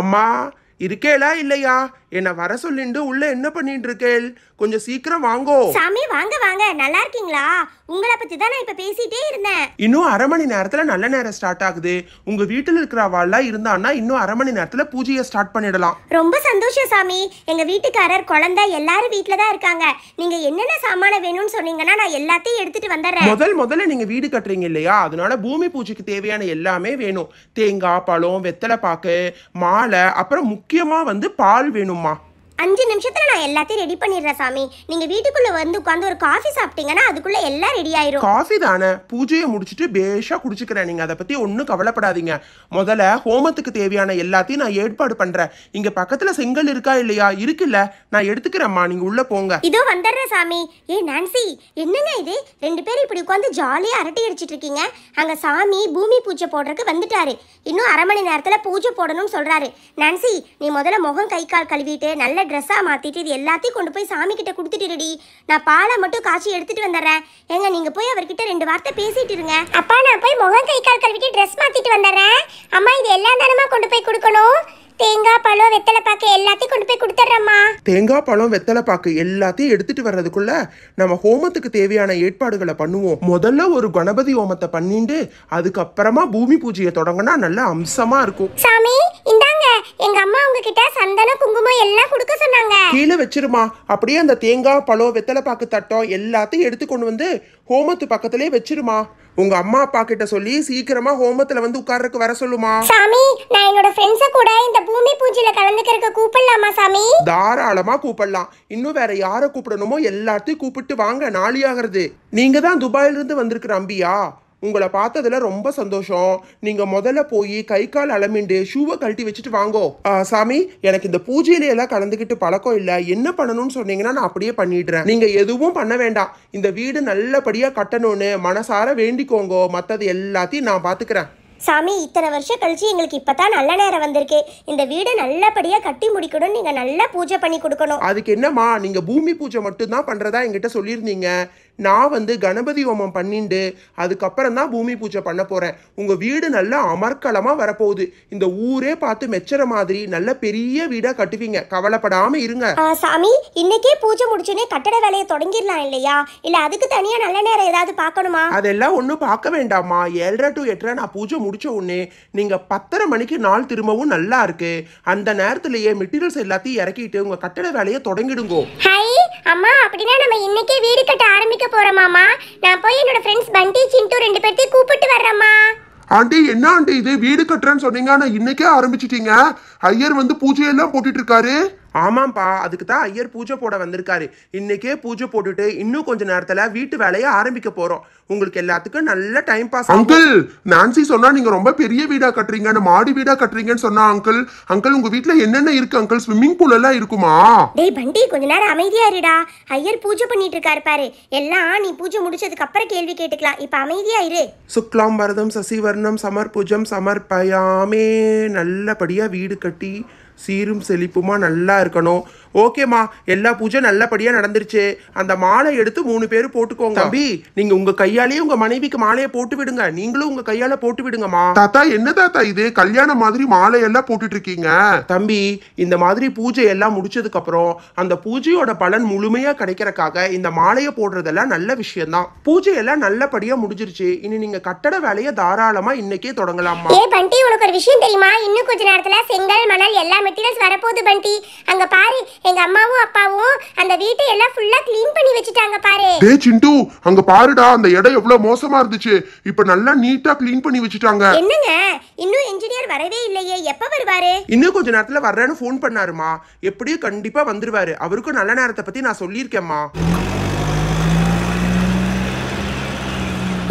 அம்மா இருக்கேளா இல்லையா என்ன வர சொல்லிண்டு உள்ள என்ன பண்ணிட்டு இருக்கேள் கொஞ்சம் சீக்கிரம் வாங்கோ சாமி வாங்க வாங்க நல்லா இருக்கீங்களா உங்களை பத்தி தான் நான் இப்ப பேசிட்டே இருந்தேன் இன்னும் அரை மணி நேரத்துல நல்ல நேரம் ஸ்டார்ட் ஆகுது உங்க வீட்டுல இருக்கிறவாள்லாம் இருந்தான்னா இன்னும் அரை மணி நேரத்துல பூஜையை ஸ்டார்ட் பண்ணிடலாம் ரொம்ப சந்தோஷம் சாமி எங்க வீட்டுக்காரர் குழந்தை எல்லாரும் வீட்டுல தான் இருக்காங்க நீங்க என்னென்ன சாமான வேணும்னு சொன்னீங்கன்னா நான் எல்லாத்தையும் எடுத்துட்டு வந்துடுறேன் முதல் முதல்ல நீங்க வீடு கட்டுறீங்க இல்லையா அதனால பூமி பூஜைக்கு தேவையான எல்லாமே வேணும் தேங்காய் பழம் வெத்தலை பாக்கு மாலை அப்புறம் முக்கியமா வந்து பால் வேணும்மா அஞ்சு நிமிஷத்தில் நான் எல்லாத்தையும் ரெடி பண்ணிடுறேன் சாமி நீங்கள் வீட்டுக்குள்ளே வந்து உட்காந்து ஒரு காஃபி சாப்பிட்டீங்கன்னா அதுக்குள்ளே எல்லாம் ரெடி ஆயிரும் காஃபி தானே பூஜையை முடிச்சுட்டு பேஷா குடிச்சுக்கிறேன் நீங்க அதை பத்தி ஒன்றும் கவலைப்படாதீங்க முதல்ல ஹோமத்துக்கு தேவையான எல்லாத்தையும் நான் ஏற்பாடு பண்றேன் இங்க பக்கத்துல செங்கல் இருக்கா இல்லையா இருக்குல்ல நான் எடுத்துக்கிறேம்மா நீங்க உள்ள போங்க இதோ வந்துடுறேன் சாமி ஏ நான்சி என்னங்க இது ரெண்டு பேரும் இப்படி உட்காந்து ஜாலியா அரட்டி அடிச்சிட்டு இருக்கீங்க அங்க சாமி பூமி பூஜை போடுறதுக்கு வந்துட்டாரு இன்னும் அரை மணி நேரத்துல பூஜை போடணும்னு சொல்றாரு நான்சி நீ முதல்ல முகம் கை கால் கழுவிட்டு நல்ல ட்ரெஸ்ஸாக மாற்றிட்டு இது எல்லாத்தையும் கொண்டு போய் சாமி கிட்ட கொடுத்துட்டுடி நான் பாலை மட்டும் காய்ச்சி எடுத்துட்டு வந்துடுறேன் எங்க நீங்கள் போய் அவர்கிட்ட ரெண்டு வார்த்தை பேசிட்டு இருங்க அப்பா நான் போய் முகம் கை கால் கழுவிட்டு ட்ரெஸ் மாற்றிட்டு வந்துடுறேன் அம்மா இது எல்லா தானமா கொண்டு போய் கொடுக்கணும் தேங்காய் பழம் வெத்தலை பாக்கு எல்லாத்தையும் கொண்டு போய் கொடுத்துட்றேம்மா தேங்காய் பழம் வெத்தலை பாக்கு எல்லாத்தையும் எடுத்துட்டு வர்றதுக்குள்ள நம்ம ஹோமத்துக்கு தேவையான ஏற்பாடுகளை பண்ணுவோம் முதல்ல ஒரு கணபதி ஹோமத்தை பண்ணிட்டு அதுக்கப்புறமா பூமி பூஜையை தொடங்கினா நல்ல அம்சமா இருக்கும் சாமி இந்த எங்க அம்மா உங்ககிட்ட சந்தன குங்குமம் எல்லாம் கொடுக்க சொன்னாங்க கீழ வச்சிருமா அப்படியே அந்த தேங்காய் பழம் வெத்தலை பாக்கு தட்டம் எல்லாத்தையும் எடுத்து கொண்டு வந்து ஹோமத்து பக்கத்துலயே வச்சிருமா உங்க அம்மா அப்பா கிட்ட சொல்லி சீக்கிரமா ஹோமத்துல வந்து உட்கார்றதுக்கு வர சொல்லுமா சாமி நான் என்னோட ஃப்ரெண்ட்ஸ கூட இந்த பூமி பூஜையில கலந்துக்கிறதுக்கு கூப்பிடலாமா சாமி தாராளமா கூப்பிடலாம் இன்னும் வேற யாரை கூப்பிடணுமோ எல்லாத்தையும் கூப்பிட்டு வாங்க நாளி ஆகிறது நீங்க தான் துபாயில இருந்து வந்திருக்கிற அம்பியா உங்களை பார்த்ததுல ரொம்ப சந்தோஷம் நீங்க முதல்ல போய் கை கால் அலமிண்டு ஷூவை கழட்டி வச்சுட்டு வாங்கோ சாமி எனக்கு இந்த பூஜையில எல்லாம் கலந்துக்கிட்டு பழக்கம் இல்லை என்ன பண்ணணும்னு சொன்னீங்கன்னா நான் அப்படியே பண்ணிடுறேன் நீங்க எதுவும் பண்ண வேண்டாம் இந்த வீடு நல்லபடியா கட்டணும்னு மனசார வேண்டிக்கோங்கோ மற்றது எல்லாத்தையும் நான் பாத்துக்கிறேன் சாமி இத்தனை வருஷம் கழிச்சு எங்களுக்கு இப்பதான் நல்ல நேரம் வந்திருக்கு இந்த வீடு நல்லபடியா கட்டி முடிக்கணும் நீங்க நல்லா பூஜை பண்ணி கொடுக்கணும் அதுக்கு என்னம்மா நீங்க பூமி பூஜை மட்டும் தான் பண்றதா எங்கிட்ட சொல்லியிருந்தீங்க நான் வந்து கணபதி ஹோமம் பண்ணிண்டு அதுக்கப்புறம் தான் பூமி பூஜை பண்ண போகிறேன் உங்கள் வீடு நல்லா அமர்க்கலமாக வரப்போகுது இந்த ஊரே பார்த்து மெச்சுற மாதிரி நல்ல பெரிய வீடாக கட்டுவீங்க கவலைப்படாமல் இருங்க சாமி இன்னைக்கே பூஜை முடிச்சுனே கட்டட வேலையை தொடங்கிடலாம் இல்லையா இல்லை அதுக்கு தனியாக நல்ல நேரம் ஏதாவது பார்க்கணுமா அதெல்லாம் ஒன்றும் பார்க்க வேண்டாமா ஏழரை டு எட்டரை நான் பூஜை முடிச்ச உடனே நீங்கள் பத்தரை மணிக்கு நாள் திரும்பவும் நல்லா இருக்கு அந்த நேரத்திலேயே மெட்டீரியல்ஸ் எல்லாத்தையும் இறக்கிட்டு உங்கள் கட்டட வேலையை தொடங்கிடுங்கோ ஹை அம்மா அப்படின்னா நம்ம இன்னைக்கே வீடு கட்ட ஆரம்பிக்க போறோமாமா நான் போய் என்னோட ஃப்ரெண்ட்ஸ் பண்டி சிண்டு ரெண்டு பேர்த்தையும் கூப்பிட்டு வர்றேம்மா ஆண்டி என்ன ஆண்டி இது வீடு கட்டுறேன்னு சொன்னீங்க ஆனா இன்னைக்கே ஆரம்பிச்சிட்டீங்க ஐயர் வந்து பூஜையெல்லாம் போட்டுட்டு இருக்காரு ஆமாம்ப்பா அதுக்கு தான் ஐயர் பூஜை போட வந்திருக்காரு இன்னைக்கே பூஜை போட்டுட்டு இன்னும் கொஞ்ச நேரத்தில் வீட்டு வேலையை ஆரம்பிக்க போறோம் உங்களுக்கு எல்லாத்துக்கும் நல்ல டைம் பாஸ் அங்கிள் நான்சி சொன்னா நீங்க ரொம்ப பெரிய வீடா கட்டுறீங்க மாடி வீடா கட்டுறீங்கன்னு சொன்னா அங்கிள் அங்கிள் உங்க வீட்டுல என்னென்ன இருக்கு அங்கிள் ஸ்விம்மிங் பூல் எல்லாம் இருக்குமா டேய் பண்டி கொஞ்ச நேரம் அமைதியா இருடா ஐயர் பூஜை பண்ணிட்டு இருக்காரு பாரு எல்லாம் நீ பூஜை முடிச்சதுக்கு அப்புறம் கேள்வி கேட்டுக்கலாம் இப்ப அமைதியா இரு சுக்லாம் வரதம் சசிவர்ணம் சமர் பூஜம் சமர்ப்பயாமே நல்லபடியா வீடு கட்டி சீரும் செழிப்புமாக நல்லா இருக்கணும் ஓகேம்மா எல்லா பூஜை நல்லபடியாக நடந்துருச்சு அந்த மாலை எடுத்து மூணு பேர் போட்டுக்கோங்க தம்பி நீங்கள் உங்கள் கையாலேயே உங்கள் மனைவிக்கு மாலையை போட்டு விடுங்க நீங்களும் உங்கள் கையால் போட்டு விடுங்கம்மா தாத்தா என்ன தாத்தா இது கல்யாணம் மாதிரி மாலையெல்லாம் போட்டுட்டு இருக்கீங்க தம்பி இந்த மாதிரி பூஜை எல்லாம் முடிச்சதுக்கப்புறம் அந்த பூஜையோட பலன் முழுமையாக கிடைக்கிறக்காக இந்த மாலையை போடுறதெல்லாம் நல்ல விஷயம்தான் பூஜையெல்லாம் நல்லபடியாக முடிஞ்சிருச்சு இனி நீங்கள் கட்டட வேலையை தாராளமாக இன்னைக்கே தொடங்கலாமா ஏ பண்டி உனக்கு ஒரு விஷயம் தெரியுமா இன்னும் கொஞ்ச நேரத்தில் செங்கல் மணல் எல்லா மெட்டீரியல்ஸ் வரப்போகுது பண்டி அங்கே பாரு எங்க அம்மாவும் அப்பாவும் அந்த வீட்டை எல்லாம் ஃபுல்லா க்ளீன் பண்ணி வச்சிட்டாங்க பாரு டேய் சிண்டு அங்க பாருடா அந்த இடம் எவ்வளவு மோசமா இருந்துச்சு இப்போ நல்லா நீட்டா க்ளீன் பண்ணி வச்சுட்டாங்க என்னங்க இன்னும் இன்ஜினியர் வரவே இல்லையே எப்ப வருவாரே இன்னும் கொஞ்ச நேரத்துல வர்றேன்னு ஃபோன் பண்ணாருமா எப்படியும் கண்டிப்பா வந்துருவாரு அவருக்கும் நல்ல நேரத்தை பத்தி நான் சொல்லியிருக்கேம்மா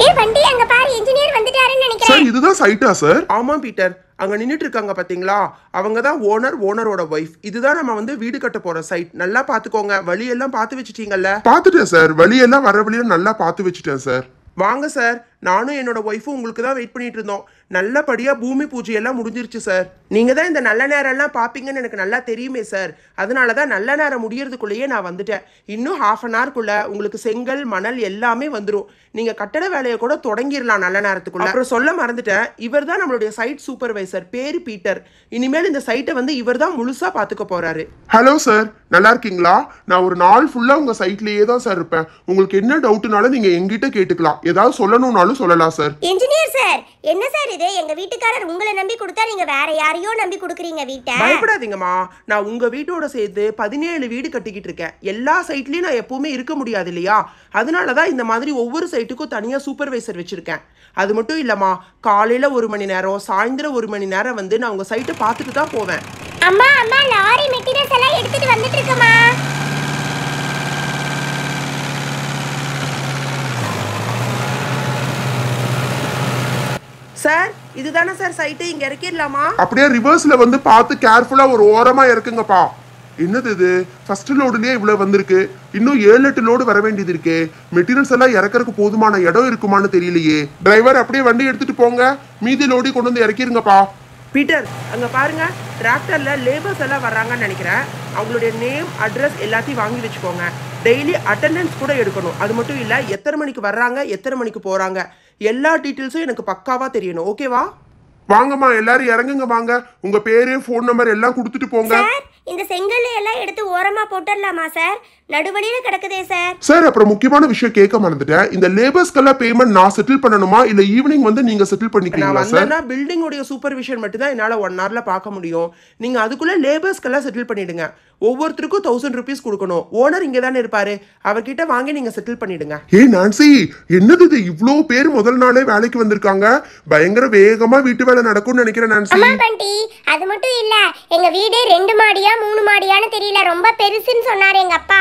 ஏ பண்டி அங்க பாரு இன்ஜினியர் வந்துட்டாருன்னு நினைக்கிறேன் சார் இதுதான் சைட்டா சார் ஆமா பீட்டர் அங்க நின்னுட்டு இருக்காங்க பாத்தீங்களா அவங்க தான் ஓனர் ஓனரோட ஒய்ஃப் இதுதான் நம்ம வந்து வீடு கட்ட போற சைட் நல்லா பாத்துக்கோங்க வழியெல்லாம் பார்த்து வச்சிட்டீங்கல்ல பாத்துட்டேன் சார் வழியெல்லாம் வர வழியில நல்லா பார்த்து வச்சுட்டேன் சார் வாங்க சார் நானும் என்னோட ஒய்ஃபும் உங்களுக்கு தான் வெயிட் பண்ணிட்டு இருந்தோம் நல்லபடியாக பூமி பூஜையெல்லாம் முடிஞ்சிருச்சு சார் நீங்கள் தான் இந்த நல்ல நேரம் எல்லாம் பார்ப்பீங்கன்னு எனக்கு நல்லா தெரியுமே சார் அதனால தான் நல்ல நேரம் முடியறதுக்குள்ளேயே நான் வந்துட்டேன் இன்னும் ஹாஃப் அன் ஹவர்க்குள்ளே உங்களுக்கு செங்கல் மணல் எல்லாமே வந்துடும் நீங்கள் கட்டட வேலையை கூட தொடங்கிடலாம் நல்ல நேரத்துக்குள்ள அப்புறம் சொல்ல மறந்துட்டேன் இவர் தான் நம்மளுடைய சைட் சூப்பர்வைசர் பேர் பீட்டர் இனிமேல் இந்த சைட்டை வந்து இவர் தான் முழுசாக பார்த்துக்க போகிறாரு ஹலோ சார் நல்லா இருக்கீங்களா நான் ஒரு நாள் ஃபுல்லாக உங்கள் சைட்லேயே தான் சார் இருப்பேன் உங்களுக்கு என்ன டவுட்னாலும் நீங்கள் எங்கிட்ட கேட்டுக்கலாம் ஏதாவது சொல்லணும்னாலும் சொல்லலாம் சார் இன்ஜினியர் சார் என்ன சார் இது எங்க வீட்டுக்காரர் உங்களை நம்பி கொடுத்தா நீங்க வேற யாரையோ நம்பி கொடுக்குறீங்க வீட்டை பயப்படாதீங்கம்மா நான் உங்க வீட்டோட சேர்த்து பதினேழு வீடு கட்டிக்கிட்டு இருக்கேன் எல்லா சைட்லயும் நான் எப்பவுமே இருக்க முடியாது இல்லையா அதனால தான் இந்த மாதிரி ஒவ்வொரு சைட்டுக்கும் தனியா சூப்பர்வைசர் வச்சிருக்கேன் அது மட்டும் இல்லம்மா காலையில ஒரு மணி நேரம் சாயந்தரம் ஒரு மணி நேரம் வந்து நான் உங்க சைட்டை பார்த்துட்டு தான் போவேன் அம்மா அம்மா லாரி மெட்டீரியல்ஸ் எல்லாம் எடுத்துட்டு வந்துட்டு இருக்கமா சார் இதுதானே சார் சைட்டு இங்க இறக்கிடலாமா அப்படியே ரிவர்ஸ்ல வந்து பார்த்து கேர்ஃபுல்லா ஒரு ஓரமா இறக்குங்கப்பா என்னது இது ஃபர்ஸ்ட் லோடுலயே இவ்வளவு வந்திருக்கு இன்னும் ஏழு எட்டு லோடு வர வேண்டியது இருக்கே மெட்டீரியல்ஸ் எல்லாம் இறக்கறதுக்கு போதுமான இடம் இருக்குமான்னு தெரியலையே டிரைவர் அப்படியே வண்டி எடுத்துட்டு போங்க மீதி லோடி கொண்டு வந்து இறக்கிருங்கப்பா பீட்டர் அங்க பாருங்க டிராக்டர்ல லேபர்ஸ் எல்லாம் வர்றாங்கன்னு நினைக்கிறேன் அவங்களுடைய நேம் அட்ரஸ் எல்லாத்தையும் வாங்கி வச்சுக்கோங்க டெய்லி அட்டண்டன்ஸ் கூட எடுக்கணும் அது மட்டும் இல்லை எத்தனை மணிக்கு வர்றாங்க எத்தனை மணிக்கு போகிறாங்க எல்லா டீட்டெயில்ஸும் எனக்கு பக்காவாக தெரியணும் ஓகேவா வாங்கம்மா எல்லாரும் இறங்குங்க வாங்க உங்க பேரு ஃபோன் நம்பர் எல்லாம் கொடுத்துட்டு போங்க சார் இந்த செங்கல்லை எல்லாம் எடுத்து ஓரமா போட்டுடலாமா சார் நடுவழியில கிடக்குதே சார் சார் அப்புறம் முக்கியமான விஷயம் கேட்க மறந்துட்டேன் இந்த லேபர்ஸ்க்கெல்லாம் பேமெண்ட் நான் செட்டில் பண்ணணுமா இல்ல ஈவினிங் வந்து நீங்க செட்டில் பண்ணிக்கலாமா சார் நான் பில்டிங் உடைய சூப்பர்விஷன் மட்டும் தான் என்னால 1 ஹவர்ல பார்க்க முடியும் நீங்க அதுக்குள்ள லேபர்ஸ்க்கெல்லாம் செட்டில் பண்ணிடுங்க ஒவ்வொருத்தருக்கும் தௌசண்ட் ருபீஸ் கொடுக்கணும் ஓனர் இங்கே தானே இருப்பாரு அவர்கிட்ட வாங்கி நீங்க செட்டில் பண்ணிடுங்க ஏ நான்சி என்னது இது இவ்வளோ பேர் முதல் நாளே வேலைக்கு வந்திருக்காங்க பயங்கர வேகமா வீட்டு வேலை நடக்கும்னு நினைக்கிறேன் நான்சி அது மட்டும் இல்ல எங்க வீடே ரெண்டு மாடியா மாடியா மூணு மாடியான்னு தெரியல ரொம்ப பெருசுன்னு சொன்னார் எங்கள் அப்பா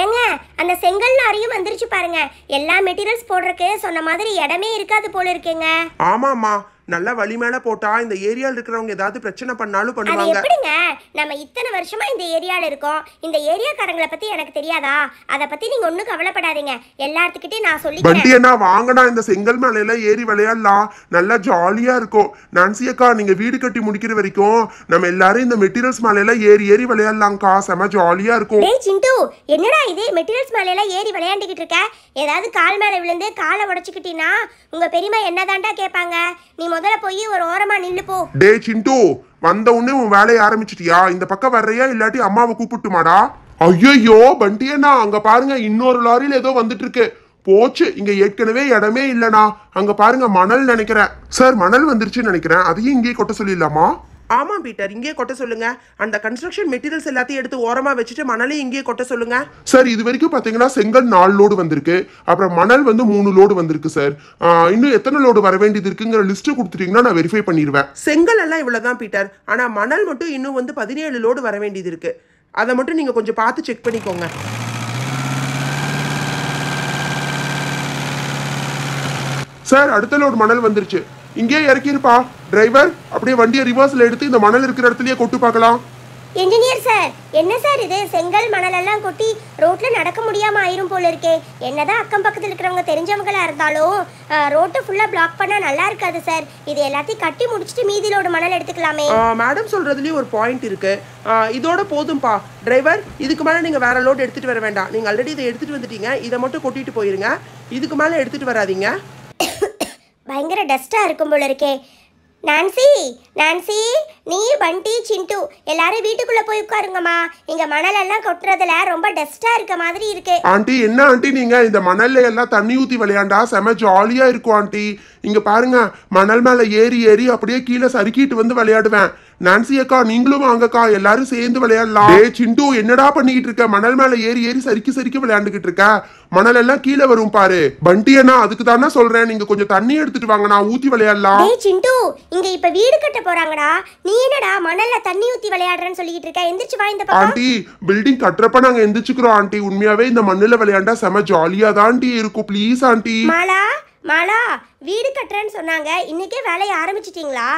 ஏங்க அந்த செங்கல் லாரியும் வந்துருச்சு பாருங்க எல்லா மெட்டீரியல்ஸ் போடுறக்கு சொன்ன மாதிரி இடமே இருக்காது போல இருக்கேங்க ஆமாம்மா நல்லா வழி மேல போட்டா இந்த ஏரியால இருக்கிறவங்க ஏதாவது பிரச்சனை பண்ணாலும் பண்ணுவாங்க எப்படிங்க நம்ம இத்தனை வருஷமா இந்த ஏரியால இருக்கோம் இந்த ஏரியாக்காரங்கள பத்தி எனக்கு தெரியாதா அத பத்தி நீங்க ஒண்ணும் கவலைப்படாதீங்க எல்லாத்துக்கிட்டயும் நான் சொல்லி வண்டி என்ன வாங்கடா இந்த செங்கல் மலையில ஏறி விளையாடலாம் நல்லா ஜாலியா இருக்கும் நான்சி அக்கா நீங்க வீடு கட்டி முடிக்கிற வரைக்கும் நம்ம எல்லாரும் இந்த மெட்டீரியல்ஸ் மலையில ஏறி ஏறி விளையாடலாம்க்கா செம ஜாலியா இருக்கும் டேய் சிந்து என்னடா இது மெட்டீரியல்ஸ் மலையில ஏறி விளையாண்டுக்கிட்டு இருக்க ஏதாவது கால் மேல விழுந்து காலை உடைச்சுக்கிட்டீனா உங்க பெரியமா என்னதான்டா கேட்பாங்க நீ முதல்ல போய் ஒரு ஓரமா நில்லு போ டே சிந்து வந்த உடனே உன் வேலையை ஆரம்பிச்சிட்டியா இந்த பக்கம் வர்றியா இல்லாட்டி அம்மாவை கூப்பிட்டுமாடா ஐயோ பண்டியண்ணா அங்க பாருங்க இன்னொரு லாரியில ஏதோ வந்துட்டு இருக்கு போச்சு இங்க ஏற்கனவே இடமே இல்லைண்ணா அங்க பாருங்க மணல் நினைக்கிறேன் சார் மணல் வந்துருச்சுன்னு நினைக்கிறேன் அதையும் இங்கேயே கொட்ட சொல்லிடலாமா ஆமாம் பீட்டர் இங்கே கொட்ட சொல்லுங்க அந்த கன்ஸ்ட்ரக்ஷன் மெட்டீரியல்ஸ் எல்லாத்தையும் எடுத்து ஓரமாக வச்சுட்டு மணலையும் இங்கே கொட்ட சொல்லுங்க சார் இது வரைக்கும் பார்த்தீங்கன்னா செங்கல் நாலு லோடு வந்திருக்கு அப்புறம் மணல் வந்து மூணு லோடு வந்திருக்கு சார் இன்னும் எத்தனை லோடு வர வேண்டியது இருக்குங்கிற லிஸ்ட்டு கொடுத்துட்டீங்கன்னா நான் வெரிஃபை பண்ணிடுவேன் செங்கல் எல்லாம் இவ்வளோ தான் பீட்டர் ஆனால் மணல் மட்டும் இன்னும் வந்து பதினேழு லோடு வர வேண்டியது இருக்கு அதை மட்டும் நீங்கள் கொஞ்சம் பார்த்து செக் பண்ணிக்கோங்க சார் அடுத்த லோடு மணல் வந்துருச்சு இங்கே இறக்கிருப்பா டிரைவர் அப்படியே வண்டியை ரிவர்ஸ்ல எடுத்து இந்த மணல் இருக்கிற இடத்துலயே கொட்டு பார்க்கலாம் என்ஜினியர் சார் என்ன சார் இது செங்கல் மணல் எல்லாம் கொட்டி ரோட்ல நடக்க முடியாம ஆயிரும் போல இருக்கே என்னதான் அக்கம் பக்கத்துல இருக்கிறவங்க தெரிஞ்சவங்களா இருந்தாலும் ரோட்டை ஃபுல்லா பிளாக் பண்ணா நல்லா இருக்காது சார் இது எல்லாத்தையும் கட்டி முடிச்சிட்டு மீதியிலோட மணல் எடுத்துக்கலாமே மேடம் சொல்றதுலயும் ஒரு பாயிண்ட் இருக்கு இதோட போதும்பா டிரைவர் இதுக்கு மேல நீங்க வேற லோட் எடுத்துட்டு வர வேண்டாம் நீங்கள் ஆல்ரெடி இதை எடுத்துட்டு வந்துட்டீங்க இதை மட்டும் கொட்டிட்டு போயிருங்க இதுக்கு மேல எடுத்துட்டு வராதீங்க பயங்கர டஸ்ட்டாக இருக்கும் போல இருக்கே நான்சி நான்சி நீ பண்டி சிண்டு எல்லாரும் வீட்டுக்குள்ள போய் உட்காருங்கம்மா இங்க மணலெல்லாம் கொட்டுறதுல ரொம்ப டஸ்டா இருக்க மாதிரி இருக்கு ஆண்டி என்ன ஆண்டி நீங்க இந்த மணல்ல எல்லாம் தண்ணி ஊத்தி விளையாண்டா செம ஜாலியா இருக்கும் ஆண்டி இங்க பாருங்க மணல் மேல ஏறி ஏறி அப்படியே கீழே சறுக்கிட்டு வந்து விளையாடுவேன் நான்சி அக்கா நீங்களும் வாங்கக்கா எல்லாரும் சேர்ந்து விளையாடலாம் சிண்டு என்னடா பண்ணிக்கிட்டு இருக்க மணல் மேல ஏறி ஏறி சறுக்கி சறுக்கி விளையாண்டுகிட்டு இருக்க மணல் எல்லாம் கீழே வரும் பாரு பண்டியனா அண்ணா அதுக்கு தானே சொல்றேன் நீங்க கொஞ்சம் தண்ணி எடுத்துட்டு வாங்க நான் ஊத்தி விளையாடலாம் டேய் சிண்டு இங்க இப்ப வீடு கட்ட போறாங்கடா நீ என்னடா மணல்ல தண்ணி ஊத்தி விளையாடுறேன்னு சொல்லிட்டு இருக்க எந்திரச்சு வா இந்த பக்கம் ஆண்டி பில்டிங் கட்டறப்ப நாங்க எந்திரச்சுக்குறோம் ஆண்டி உண்மையாவே இந்த மண்ணுல விளையாண்டா செம ஜாலியா தான்டி இருக்கும் ப்ளீஸ் ஆண்டி மாலா மாலா வீடு கட்டுறேன்னு சொன்னாங்க இன்னைக்கே வேலையை ஆரம்பிச்சிட்டிங்களா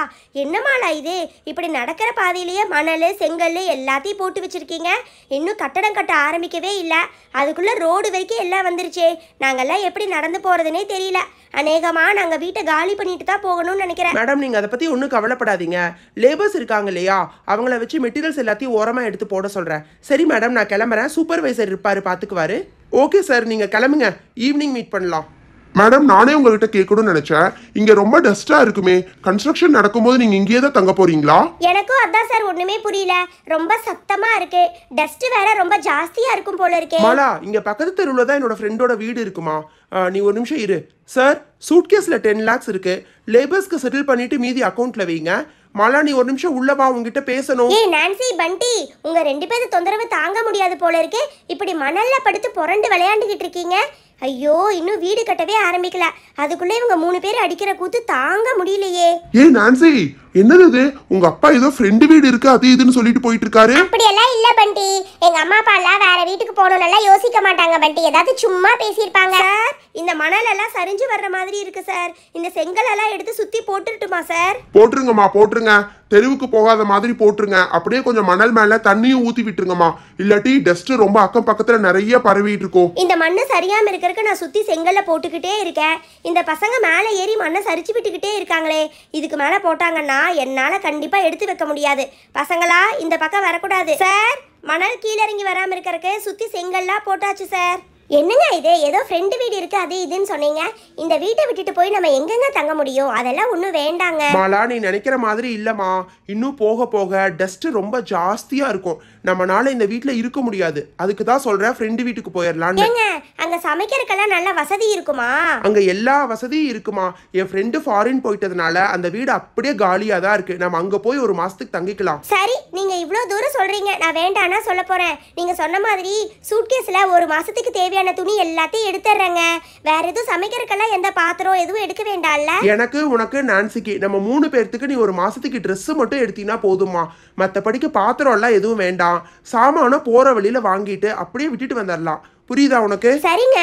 என்ன மாலா இது இப்படி நடக்கிற பாதையிலேயே மணல் செங்கல் எல்லாத்தையும் போட்டு வச்சிருக்கீங்க இன்னும் கட்டடம் கட்ட ஆரம்பிக்கவே இல்லை அதுக்குள்ளே ரோடு வரைக்கும் எல்லா வேலை வந்துருச்சே நாங்கள்லாம் எப்படி நடந்து போகிறதுனே தெரியல அநேகமாக நாங்கள் வீட்டை காலி பண்ணிட்டு தான் போகணும்னு நினைக்கிறேன் மேடம் நீங்கள் அதை பற்றி ஒன்றும் கவலைப்படாதீங்க லேபர்ஸ் இருக்காங்க இல்லையா அவங்கள வச்சு மெட்டீரியல்ஸ் எல்லாத்தையும் ஓரமா எடுத்து போட சொல்கிறேன் சரி மேடம் நான் கிளம்புறேன் சூப்பர்வைசர் இருப்பார் பார்த்துக்குவாரு ஓகே சார் நீங்கள் கிளம்புங்க ஈவினிங் மீட் பண்ணலாம் மேடம் நானே உங்ககிட்ட கேட்கணும்னு நினைச்சேன் இங்க ரொம்ப டஸ்டா இருக்குமே கன்ஸ்ட்ரக்ஷன் நடக்கும்போது நீங்க இங்கேயே தான் தங்க போறீங்களா எனக்கும் அதான் சார் ஒண்ணுமே புரியல ரொம்ப சத்தமா இருக்கு டஸ்ட் வேற ரொம்ப ஜாஸ்தியா இருக்கும் போல இருக்கே மாலா இங்க பக்கத்து தெருவில் தான் என்னோட ஃப்ரெண்டோட வீடு இருக்குமா நீ ஒரு நிமிஷம் இரு சார் சூட்கேஸில் டென் லேக்ஸ் இருக்கு லேபர்ஸ்க்கு செட்டில் பண்ணிட்டு மீதி அக்கௌண்ட்ல வைங்க மாலா நீ ஒரு நிமிஷம் உள்ள வா உங்ககிட்ட பேசணும் ஏய் நான்சி பண்டி உங்க ரெண்டு பேரும் தொந்தரவு தாங்க முடியாது போல இருக்கே இப்படி மணல்ல படுத்து புரண்டு விளையாண்டுகிட்டு இருக்கீங்க ஐயோ இன்னும் வீடு கட்டவே ஆரம்பிக்கல அதுக்குள்ள இவங்க மூணு பேர் அடிக்கிற கூத்து தாங்க முடியலையே ஏ நான்சி என்னது இது உங்க அப்பா ஏதோ ஃப்ரெண்டு வீடு இருக்கு அது இதுன்னு சொல்லிட்டு போயிட்டு இருக்காரு அப்படியெல்லாம் இல்ல பண்டி எங்க அம்மா அப்பா எல்லாம் வேற வீட்டுக்கு போகணும்னா யோசிக்க மாட்டாங்க பண்டி ஏதாவது சும்மா பேசியிருப்பாங்க சார் இந்த மணல் எல்லாம் சரிஞ்சு வர்ற மாதிரி இருக்கு சார் இந்த செங்கல் எல்லாம் எடுத்து சுத்தி போட்டுட்டுமா சார் போட்டுருங்கம்மா போட்டுருங்க தெருவுக்கு போகாத மாதிரி போட்டுருங்க அப்படியே கொஞ்சம் மணல் மேல தண்ணியும் ஊத்தி விட்டுருங்கம்மா இல்லாட்டி டஸ்ட் ரொம்ப அக்கம் பக்கத்துல நிறைய பரவிட்டு இருக்கும் இந்த மண்ணை சரியாம இருக்கிறதுக்கு நான் சுத்தி செங்கல்ல போட்டுக்கிட்டே இருக்கேன் இந்த பசங்க மேல ஏறி மண்ணை சரிச்சு விட்டுக்கிட்டே இருக்காங்களே இதுக்கு மேல போட்டாங்கன்னா என்னால கண்டிப்பா எடுத்து வைக்க முடியாது பசங்களா இந்த பக்கம் வரக்கூடாது சார் மணல் கீழே இறங்கி வராம இருக்கிறதுக்கு சுத்தி செங்கல்லாம் போட்டாச்சு சார் என்னங்க இது ஏதோ ஃப்ரெண்டு வீடு இருக்கு அது இதுன்னு சொன்னீங்க இந்த வீட்டை விட்டுட்டு போய் நம்ம எங்கெங்க தங்க முடியும் அதெல்லாம் ஒன்றும் வேண்டாங்க மாலா நீ நினைக்கிற மாதிரி இல்லைம்மா இன்னும் போக போக டஸ்ட் ரொம்ப ஜாஸ்தியா இருக்கும் நம்மனால இந்த வீட்டில் இருக்க முடியாது அதுக்கு தான் சொல்றேன் ஃப்ரெண்டு வீட்டுக்கு போயிடலான்னு ஏங்க அங்க சமைக்கிறதுக்கெல்லாம் நல்ல வசதி இருக்குமா அங்க எல்லா வசதியும் இருக்குமா என் ஃப்ரெண்டு ஃபாரின் போயிட்டதுனால அந்த வீடு அப்படியே காலியா தான் இருக்கு நம்ம அங்க போய் ஒரு மாசத்துக்கு தங்கிக்கலாம் சரி நீங்க இவ்வளோ தூரம் சொல்றீங்க நான் வேண்டாம்னா சொல்ல போறேன் நீங்க சொன்ன மாதிரி சூட்கேஸ்ல ஒரு மாசத்துக்கு தேவையான தேவையான துணி எல்லாத்தையும் எடுத்துறேங்க வேற எதுவும் சமைக்கிறதுக்கெல்லாம் எந்த பாத்திரம் எதுவும் எடுக்க வேண்டாம்ல எனக்கு உனக்கு நான்சிக்கு நம்ம மூணு பேர்த்துக்கு நீ ஒரு மாசத்துக்கு ட்ரெஸ் மட்டும் எடுத்தீங்கன்னா போதுமா மத்தபடிக்கு பாத்திரம் எல்லாம் எதுவும் வேண்டாம் சாமானும் போற வழியில வாங்கிட்டு அப்படியே விட்டுட்டு வந்துடலாம் புரியுதா உனக்கு சரிங்க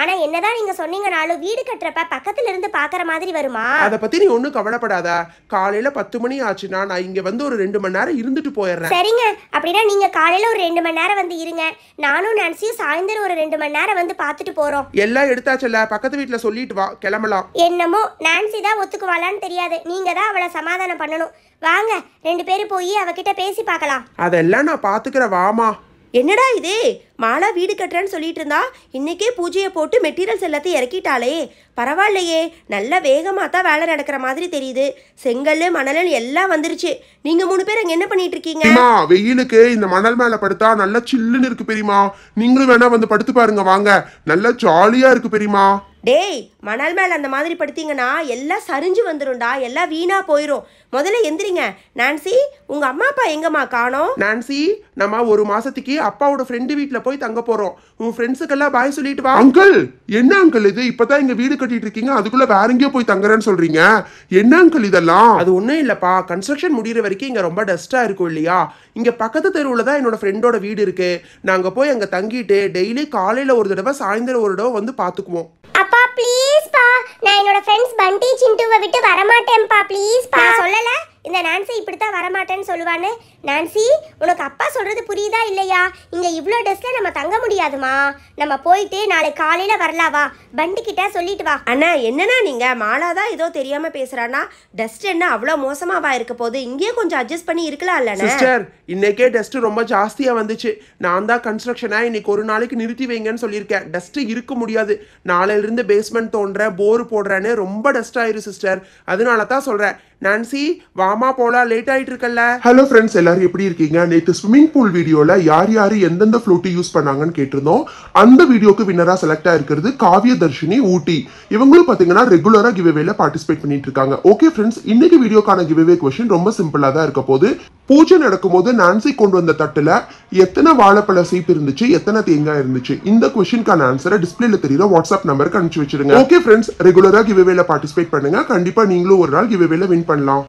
ஆனா என்னதான் நீங்க சொன்னீங்கனாலும் வீடு கட்டுறப்ப பக்கத்துல இருந்து பாக்குற மாதிரி வருமா அத பத்தி நீ ஒண்ணும் கவலைப்படாத காலையில பத்து மணி ஆச்சுன்னா நான் இங்க வந்து ஒரு ரெண்டு மணி நேரம் இருந்துட்டு போயிடுறேன் சரிங்க அப்படின்னா நீங்க காலையில ஒரு ரெண்டு மணி நேரம் வந்து இருங்க நானும் நினைச்சியும் சாயந்தரம் ஒரு ரெண்டு மணி நேரம் வந்து பாத்துட்டு போறோம் எல்லாம் எடுத்தாச்சுல பக்கத்து வீட்டுல சொல்லிட்டு வா கிளம்பலாம் என்னமோ நான்சி தான் ஒத்துக்குவாளான்னு தெரியாது நீங்க தான் அவளை சமாதானம் பண்ணணும் வாங்க ரெண்டு பேரும் போய் அவகிட்ட பேசி பார்க்கலாம் அதெல்லாம் நான் பாத்துக்கிறேன் வாமா என்னடா இது மாலா வீடு கட்டுறேன்னு சொல்லிட்டு இருந்தா இன்றைக்கே பூஜையை போட்டு மெட்டீரியல்ஸ் எல்லாத்தையும் இறக்கிட்டாலே பரவாயில்லையே நல்ல வேகமாக தான் வேலை நடக்கிற மாதிரி தெரியுது செங்கல் மணல் எல்லாம் வந்துருச்சு நீங்கள் மூணு பேர் அங்கே என்ன பண்ணிட்டு இருக்கீங்க வெயிலுக்கு இந்த மணல் மேலே படுத்தா நல்லா சில்லுன்னு இருக்கு பெரியமா நீங்களும் வேணா வந்து படுத்து பாருங்க வாங்க நல்லா ஜாலியாக இருக்கு பெரியமா டேய் மணல் மேலே அந்த மாதிரி படுத்திங்கன்னா எல்லாம் சரிஞ்சு வந்துடும்டா எல்லாம் வீணாக போயிடும் முதல்ல எந்திரிங்க நான்சி உங்கள் அம்மா அப்பா எங்கம்மா காணோம் நான்சி நம்ம ஒரு மாசத்துக்கு அப்பாவோட ஃப்ரெண்டு வீட்டில் போய் தங்க போகிறோம் உன் ஃப்ரெண்ட்ஸுக்கெல்லாம் பாய் சொல்லிட்டு வா அங்கிள் என்ன அங்கிள் இது தான் இங்கே வீடு கட்டிட்டு இருக்கீங்க அதுக்குள்ளே வேற எங்கேயோ போய் தங்குறேன்னு சொல்கிறீங்க என்ன அங்கிள் இதெல்லாம் அது ஒன்றும் இல்லைப்பா கன்ஸ்ட்ரக்ஷன் முடிகிற வரைக்கும் இங்கே ரொம்ப டஸ்ட்டாக இருக்கும் இல்லையா இங்கே பக்கத்து தெருவில் தான் என்னோட ஃப்ரெண்டோட வீடு இருக்குது நாங்கள் போய் அங்கே தங்கிட்டு டெய்லி காலையில் ஒரு தடவை சாயந்தரம் ஒரு தடவை வந்து பார்த்துக்குவோம் ப்ளீஸ் பா நான் என்னோட ஃப்ரெண்ட்ஸ் பண்டி சிண்டுவை விட்டு வரமாட்டேன்ப்பா ப்ளீஸ் பா இந்த நான்சி இப்படி தான் வரமாட்டேன்னு சொல்லுவான்னு நான்சி உனக்கு அப்பா சொல்கிறது புரியுதா இல்லையா இங்கே இவ்வளோ ட்ரெஸ்ஸில் நம்ம தங்க முடியாதுமா நம்ம போயிட்டு நாளை காலையில் வரலாவா பண்டிக்கிட்ட சொல்லிட்டு வா அண்ணா என்னன்னா நீங்கள் மாலா தான் ஏதோ தெரியாமல் பேசுகிறானா டஸ்ட் என்ன அவ்வளோ மோசமாவா இருக்க போது இங்கேயே கொஞ்சம் அட்ஜஸ்ட் பண்ணி இருக்கலாம் இல்லை சிஸ்டர் இன்னைக்கே டஸ்ட் ரொம்ப ஜாஸ்தியாக வந்துச்சு நான் தான் கன்ஸ்ட்ரக்ஷனாக இன்னைக்கு ஒரு நாளைக்கு நிறுத்தி வைங்கன்னு சொல்லியிருக்கேன் டஸ்ட்டு இருக்க முடியாது நாளையிலிருந்து பேஸ்மெண்ட் தோன்ற போர் போடுறேன்னு ரொம்ப டஸ்ட் ஆயிரும் சிஸ்டர் அதனால தான் சொல்கிறேன் நான்சி வாமா போலா லேட் ஆயிட்டு இருக்கல்ல ஹலோ ஃப்ரெண்ட்ஸ் எல்லாரும் எப்படி இருக்கீங்க நேற்று ஸ்விம்மிங் பூல் வீடியோல யார் யார் எந்தெந்த ஃப்ளோட் யூஸ் பண்ணாங்கன்னு கேட்டிருந்தோம் அந்த வீடியோக்கு வின்னரா செலக்ட் ஆயிருக்கிறது காவிய தர்ஷினி ஊட்டி இவங்களும் பாத்தீங்கன்னா ரெகுலரா கிவ்வேல பார்ட்டிசிபேட் பண்ணிட்டு இருக்காங்க ஓகே ஃப்ரெண்ட்ஸ் இன்னைக்கு வீடியோக்கான கிவ்வே கொஸ்டின் ரொம்ப சிம்பிளா தான் இருக்க போது பூஜை நடக்கும் போது நான்சி கொண்டு வந்த தட்டுல எத்தனை வாழைப்பழ சீப் இருந்துச்சு எத்தனை தேங்காய் இருந்துச்சு இந்த கொஸ்டின்கான ஆன்சரை டிஸ்பிளேல தெரியல வாட்ஸ்அப் நம்பருக்கு அனுப்பிச்சு வச்சிருங்க ஓகே ஃப்ரெண்ட்ஸ் ரெகுலரா கிவ்வேல பார்ட்டிசிபேட் பண்ணுங்க கண்டிப்பா நீங்களும் ஒரு நாள் கிவ்வேல வின் பண்ணலாம்